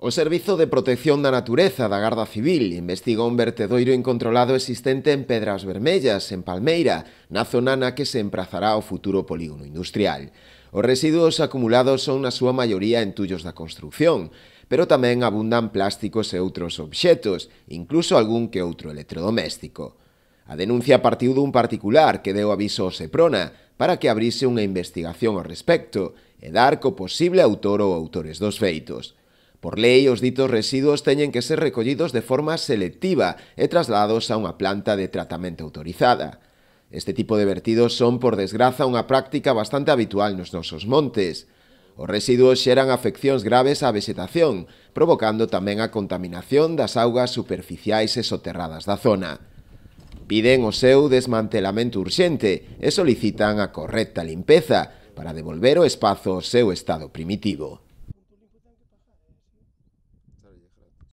O Servizo de Protección da Natureza da Garda Civil investiga un vertedoiro incontrolado existente en Pedras Vermellas, en Palmeira, na zona na que se emprazará o futuro polígono industrial. Os residuos acumulados son na súa maioría entullos da construción, pero tamén abundan plásticos e outros obxetos, incluso algún que outro electrodoméstico. A denuncia partiu dun particular que deu aviso ao Seprona para que abrise unha investigación ao respecto e dar co posible autor ou autores dos feitos. Por lei, os ditos residuos teñen que ser recollidos de forma selectiva e trasladados a unha planta de tratamento autorizada. Este tipo de vertidos son, por desgraza, unha práctica bastante habitual nos nosos montes. Os residuos xeran afeccións graves á vegetación, provocando tamén a contaminación das augas superficiais e soterradas da zona. Piden o seu desmantelamento urxente e solicitan a correcta limpeza para devolver o espazo ao seu estado primitivo.